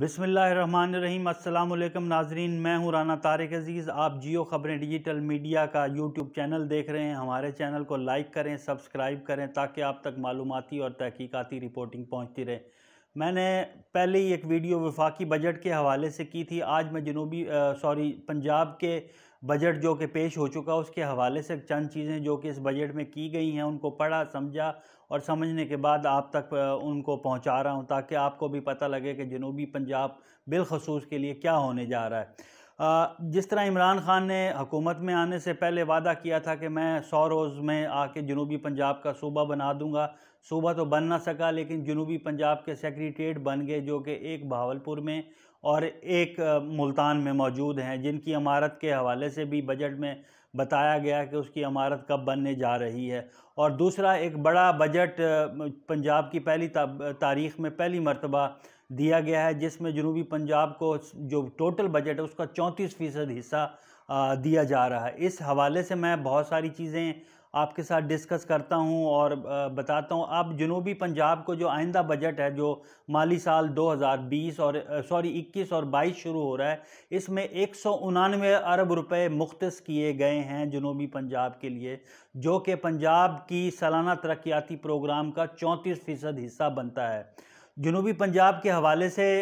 बिसमीम अल्लाम नाजरीन मैं हूं राना तारिक अज़ीज़ आप जियो ख़बरें डिजिटल मीडिया का यूट्यूब चैनल देख रहे हैं हमारे चैनल को लाइक करें सब्सक्राइब करें ताकि आप तक मालूमती और तहकीकती रिपोर्टिंग पहुंचती रहे मैंने पहले ही एक वीडियो वफाकी बजट के हवाले से की थी आज मैं जनूबी सॉरी पंजाब के बजट जो कि पेश हो चुका उसके हवाले से चंद चीज़ें जो कि इस बजट में की गई हैं उनको पढ़ा समझा और समझने के बाद आप तक उनको पहुंचा रहा हूं ताकि आपको भी पता लगे कि जनूबी पंजाब बिलखसूस के लिए क्या होने जा रहा है जिस तरह इमरान ख़ान ने हकूमत में आने से पहले वादा किया था कि मैं सौ रोज़ में आके जनूबी पंजाब का सूबा बना दूंगा सूबा तो बन ना सका लेकिन जनूबी पंजाब के सेक्रेटेट बन गए जो कि एक बहावलपुर में और एक मुल्तान में मौजूद हैं जिनकी इमारत के हवाले से भी बजट में बताया गया कि उसकी इमारत कब बनने जा रही है और दूसरा एक बड़ा बजट पंजाब की पहली तारीख में पहली मरतबा दिया गया है जिसमें जनूबी पंजाब को जो टोटल बजट है उसका चौंतीस फ़ीसद हिस्सा दिया जा रहा है इस हवाले से मैं बहुत सारी चीज़ें आपके साथ डिस्कस करता हूं और बताता हूं अब जनूबी पंजाब को जो आइंदा बजट है जो माली साल 2020 और सॉरी 21 और 22 शुरू हो रहा है इसमें एक अरब रुपए मुख्त किए गए हैं जनूबी पंजाब के लिए जो कि पंजाब की सालाना तरक्याती प्रोग्राम का चौंतीस फ़ीसद हिस्सा बनता है जनूबी पंजाब के हवाले से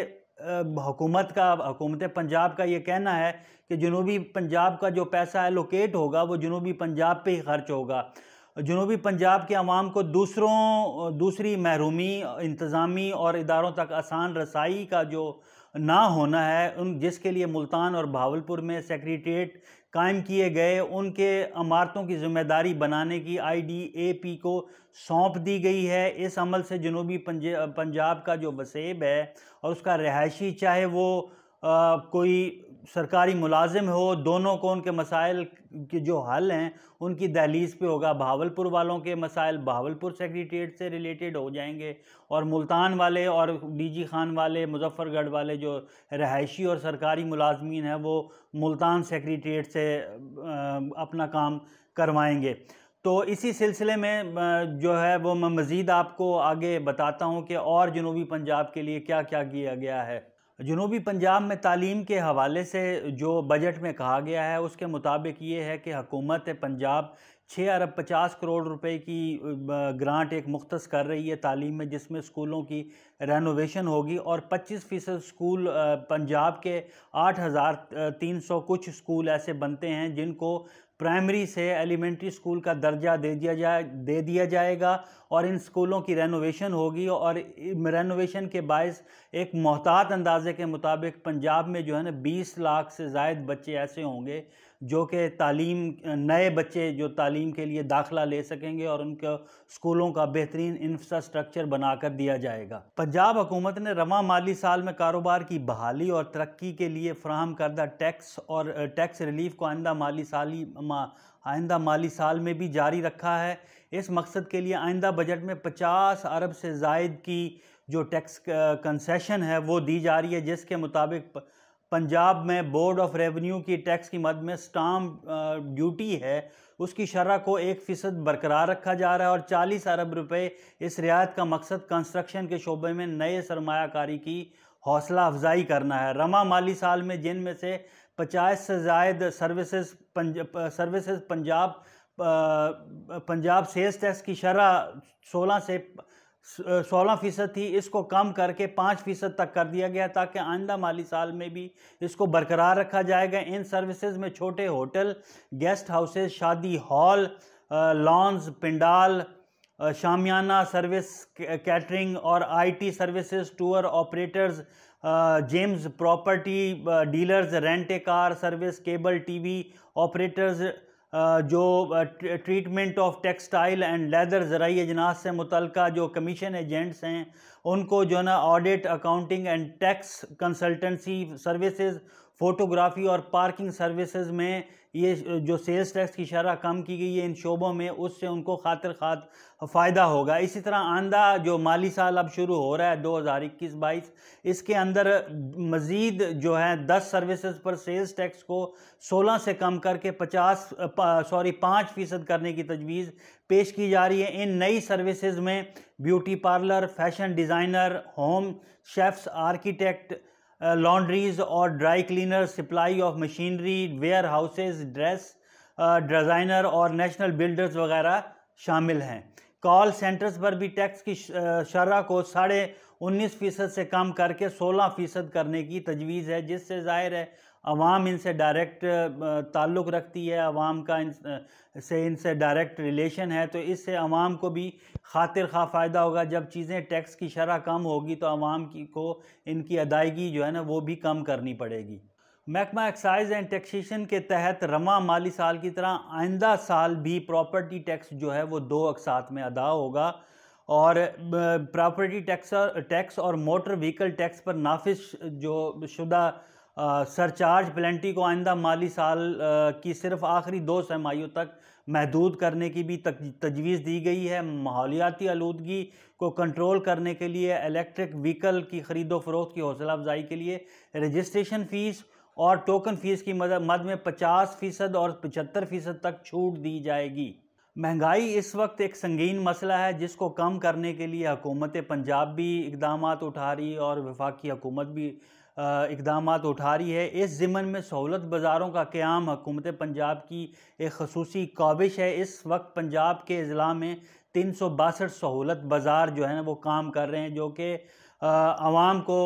हुकूमत का हुकूमत पंजाब का ये कहना है कि जनूबी पंजाब का जो पैसा एलोकेट होगा वो जनूबी पंजाब पे ही खर्च होगा जनूबी पंजाब के अवाम को दूसरों दूसरी महरूमी इंतज़ामी और इदारों तक आसान रसाई का जो ना होना है उन जिसके लिए मुल्तान और भावलपुर में सेक्रेटरीट कायम किए गए उनके अमारतों की जिम्मेदारी बनाने की आईडीएपी को सौंप दी गई है इस अमल से जनूबी पंजाब का जो वसेब है और उसका रहायशी चाहे वो आ, कोई सरकारी मुलाजिम हो दोनों को उनके मसाइल के जो हल हैं उनकी दहलीज़ पे होगा भावलपुर वालों के मसाइल भावलपुर सेक्रेटेट से रिलेटेड हो जाएंगे और मुल्तान वाले और डीजी खान वाले मुजफ्फरगढ़ वाले जो रहायशी और सरकारी मुलाजमीन हैं वो मुल्तान सेक्रेटेट से अपना काम करवाएंगे तो इसी सिलसिले में जो है वो मैं मज़ीद आपको आगे बताता हूँ कि और जनूबी पंजाब के लिए क्या क्या किया गया है जनूबी पंजाब में तालीम के हवाले से जो बजट में कहा गया है उसके मुताबिक ये है कि हकूमत पंजाब छः अरब पचास करोड़ रुपए की ग्रांट एक मुख्त कर रही है तालीम में जिसमें स्कूलों की रेनोवेशन होगी और पच्चीस फ़ीसद स्कूल पंजाब के आठ हज़ार तीन सौ कुछ स्कूल ऐसे बनते हैं जिनको प्राइमरी से एलिमेंट्री स्कूल का दर्जा दे दिया जाए दे दिया जाएगा और इन स्कूलों की रेनोवेशन होगी और रेनोवेशन के बायस एक मोहतात अंदाजे के मुताबिक पंजाब में जो है ना बीस लाख से जायद बच्चे ऐसे होंगे जो कि तालीम नए बच्चे जो तालीम के लिए दाखिला ले सकेंगे और उनके स्कूलों का बेहतरीन इंफ्रास्ट्रक्चर बनाकर दिया जाएगा पंजाब हुकूमत ने रवा माली साल में कारोबार की बहाली और तरक्की के लिए फ्राहम करदा टैक्स और टैक्स रिलीफ को आइंदा माली साली मा, आइंदा माली साल में भी जारी रखा है इस मकसद के लिए आइंदा बजट में 50 अरब से जायद की जो टैक्स कंसेशन है वो दी जा रही है जिसके मुताबिक पंजाब में बोर्ड ऑफ रेवेन्यू की टैक्स की मद में स्टाम्प ड्यूटी है उसकी शरह को एक फ़ीसद बरकरार रखा जा रहा है और 40 अरब रुपए इस रियायत का मकसद कंस्ट्रक्शन के शोबे में नए सरमाकारी की हौसला अफजाई करना है रमा माली साल में जिन में से पचास से जायद सर्विसेज पंज services Punjab Punjab sales tax की शरह सोलह से सोलह फ़ीसद थी इसको कम करके पाँच फ़ीसद तक कर दिया गया ताकि आइंदा माली साल में भी इसको बरकरार रखा जाएगा इन सर्विसेज में छोटे होटल गेस्ट हाउसेज शादी हॉल लॉन्स पिंडाल शामियाना सर्विस कैटरिंग और IT services tour operators gems property dealers rent a car service cable TV operators जो treatment of textile and leather ज़राई अजनास से मुतल जो कमीशन एजेंट्स हैं उनको जो है ना audit accounting and tax consultancy services photography और पार्किंग सर्विसेज में ये जो सेल्स टैक्स की शरह कम की गई है इन शोबों में उससे उनको खातर खात फ़ायदा होगा इसी तरह आंदा जो माली साल अब शुरू हो रहा है दो हज़ार इक्कीस बाईस इसके अंदर मज़ीद जो है दस सर्विसेज पर सेल्स टैक्स को सोलह से कम करके पचास सॉरी पाँच फ़ीसद करने की तजवीज़ पेश की जा रही है इन नई सर्विसेज में beauty parlour fashion designer home chefs architect laundries और dry cleaner supply of machinery warehouses dress designer और नेशनल बिल्डर्स वगैरह शामिल हैं कॉल सेंटर्स पर भी टैक्स की शरह को साढ़े उन्नीस फ़ीसद से कम करके सोलह फ़ीसद करने की तजवीज़ है जिससे ज़ाहिर है अवाम इनसे डायरेक्ट ताल्लुक़ रखती है अवाम का इन से इनसे डायरेक्ट रिलेशन है तो इससे अवाम को भी खातिर खा फ़ायदा होगा जब चीज़ें टैक्स की शरह कम होगी तो अवाम की को इनकी अदायगी जो है ना वो भी कम करनी पड़ेगी महकमा एक्साइज एंड टैक्सीशन के तहत रवा माली साल की तरह आइंदा साल भी प्रॉपर्टी टैक्स जो है वो दो अकसात में अदा होगा और प्रॉपर्टी टैक्स टैक्स और मोटर व्हीकल टैक्स पर नाफिज जो शुदा सरचार्ज प्लेंटी को आइंदा माली साल की सिर्फ आखिरी दो सहमाइयों तक महदूद करने की भी तजवीज़ दी गई है माहौलियाती आलूदगी को कंट्रोल करने के लिए इलेक्ट्रिक व्हीकल की ख़रीदो फरोख्त की हौसला अफजाई के लिए रजिस्ट्रेशन फ़ीस और टोकन फ़ीस की मद मद में पचास फ़ीसद और पचहत्तर फ़ीसद तक छूट दी जाएगी महंगाई इस वक्त एक संगीन मसला है जिसको कम करने के लिए हुकूमत पंजाब भी इकदाम उठा रही है और वफाकी हुकूमत भी इकदाम उठा रही है इस ज़मन में सहूलत बाज़ारों का क़्याम हुकूमत पंजाब की एक खसूसी काबिश है इस वक्त पंजाब के अज़ला में तीन सौ बासठ सहूलत बाज़ार जो है ना वो काम कर रहे हैं जो कि आवाम को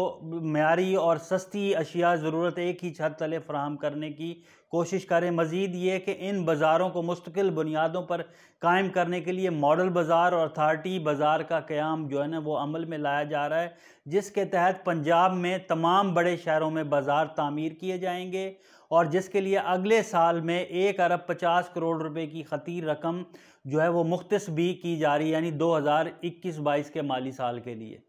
मीरी और सस्ती अशिया ज़रूरत एक ही छत तले फ्राहम करने की कोशिश करें मज़ीद ये कि इन बाज़ारों को मुस्तकिल बुनियादों पर कायम करने के लिए मॉडल बाज़ार और अथार्टी बाज़ार का क़्याम जो है ना वो अमल में लाया जा रहा है जिसके तहत पंजाब में तमाम बड़े शहरों में बाज़ार तामीर किए जाएंगे और जिसके लिए अगले साल में एक अरब पचास करोड़ रुपये की ख़तीर रकम जो है वो मुख्तस भी की जा रही है यानी दो हज़ार इक्कीस बाईस के माली साल के लिए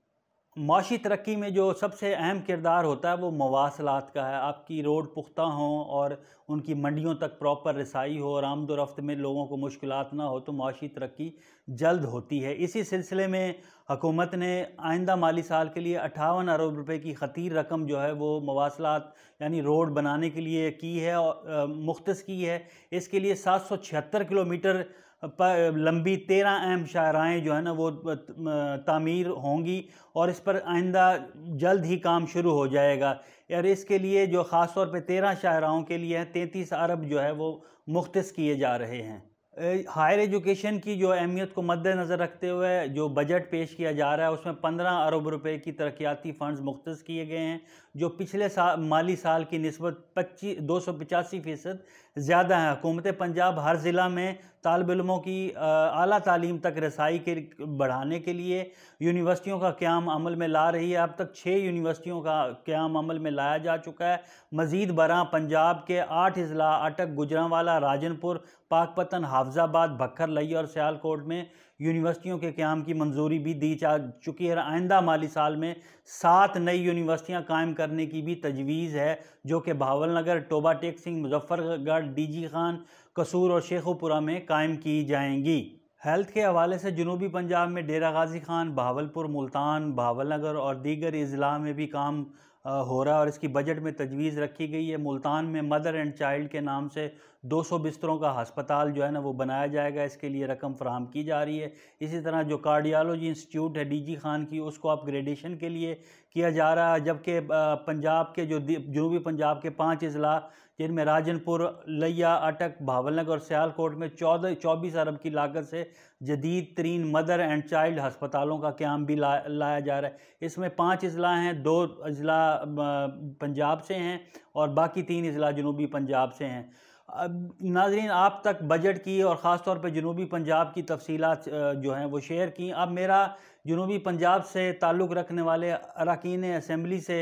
माशी तरक्की में जो सबसे अहम किरदार होता है वो मवासलात का है आपकी रोड पुख्ता हों और उनकी मंडियों तक प्रॉपर रसाई हो और आमद रफ्त में लोगों को मुश्किल ना हो तो माशी तरक्की जल्द होती है इसी सिलसिले में हुकूमत ने आइंदा माली साल के लिए अठावन अरब रुपये की खतीर रकम जो है वो मवासलात यानी रोड बनाने के लिए की है और मुख्त की है इसके लिए सात सौ छिहत्तर किलोमीटर लंबी तेरह अहम शाहराहें जो है ना वो तामीर होंगी और इस पर आइंदा जल्द ही काम शुरू हो जाएगा और इसके लिए जो ख़ास तौर पर तेरह शाहराहों के लिए तैंतीस अरब जो है वो मुख्त किए जा रहे हैं हायर एजुकेशन की जो अहमियत को मद्दनज़र रखते हुए जो बजट पेश किया जा रहा है उसमें पंद्रह अरब रुपये की तरक्याती फ़ंड्स मुख्त किए गए हैं जो पिछले साल माली साल की नस्बत पच्चीस दो सौ पचासी फ़ीसद ज़्यादा हैं हुकूमत पंजाब हर ज़िला में तालब की अली तालीम तक रसाई के बढ़ाने के लिए यूनिवर्सिटियों का क्याम अमल में ला रही है अब तक छः यूनिवर्सिटियों का क्याम अमल में लाया जा चुका है मज़ीद बरा पंजाब के आठ अजला अटक गुजरावाला राजनपुर पाकपतन हाफजाबाद भक्खर लई और सियालकोट में यूनिवर्सिटियों के क्याम की मंजूरी भी दी जा चुकी है आइंदा माली साल में सात नई यूनिवर्सिटियां कायम करने की भी तजवीज़ है जो कि नगर टोबा टेक सिंह मुजफ्फरगढ़ डी जी खान कसूर और शेखोपुरा में कायम की जाएंगी हेल्थ के हवाले से जनूबी पंजाब में डेरा गाजी खान भावलपुर मुल्तान नगर और दीगर अजला में भी काम हो रहा है और इसकी बजट में तजवीज़ रखी गई है मुल्तान में मदर एंड चाइल्ड के नाम से 200 बिस्तरों का हस्पताल जो है ना वो बनाया जाएगा इसके लिए रकम फ्राहम की जा रही है इसी तरह जो कार्डियालॉजी इंस्टीट्यूट है डीजी खान की उसको अपग्रेडेशन के लिए किया जा रहा है जबकि पंजाब के जो जनूबी पंजाब के पाँच अजला जिनमें राजनपुर लिया अटक भावलनगर और सियालकोट में चौदह चौबीस अरब की लागत से जदीद तरीन मदर एंड चाइल्ड हस्पतालों का क्याम भी ला, लाया जा रहा है इसमें पाँच अजला हैं दो अजला पंजाब से हैं और बाकी तीन अजला जनूबी पंजाब से हैं अब नाजरीन आप तक बजट की और ख़ास तौर पर जनूबी पंजाब की तफसीत जो हैं वो शेयर की अब मेरा जनूबी पंजाब से ताल्लुक़ रखने वाले अरकान असम्बली से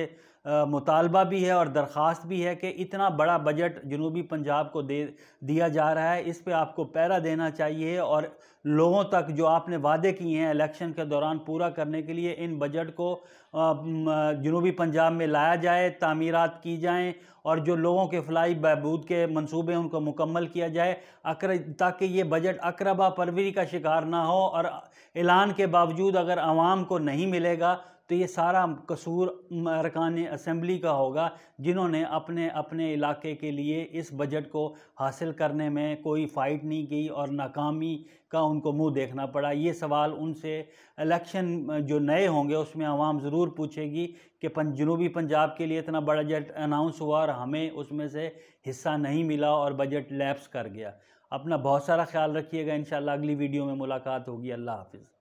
मुतालबा भी है और दरख्वास्त भी है कि इतना बड़ा बजट जनूबी पंजाब को दे दिया जा रहा है इस पर आपको पैरा देना चाहिए और लोगों तक जो आपने वादे किए हैं इलेक्शन के दौरान पूरा करने के लिए इन बजट को जनूबी पंजाब में लाया जाए तमीरत की जाएँ और जो लोगों के फलाई बहबूद के हैं उनको मुकम्मल किया जाए अकर ताकि ये बजट अक्रबा परवरी का शिकार ना हो और ऐलान के बावजूद अगर अगर आवाम को नहीं मिलेगा तो ये सारा कसूर अरकान असम्बली का होगा जिन्होंने अपने अपने इलाके के लिए इस बजट को हासिल करने में कोई फ़ाइट नहीं की और नाकामी का उनको मुंह देखना पड़ा ये सवाल उनसे इलेक्शन जो नए होंगे उसमें आवाम ज़रूर पूछेगी कि पन, जनूबी पंजाब के लिए इतना बड़ा बजट अनाउंस हुआ और हमें उसमें से हिस्सा नहीं मिला और बजट लैप्स कर गया अपना बहुत सारा ख्याल रखिएगा इन अगली वीडियो में मुलाकात होगी अल्लाह हाफिज़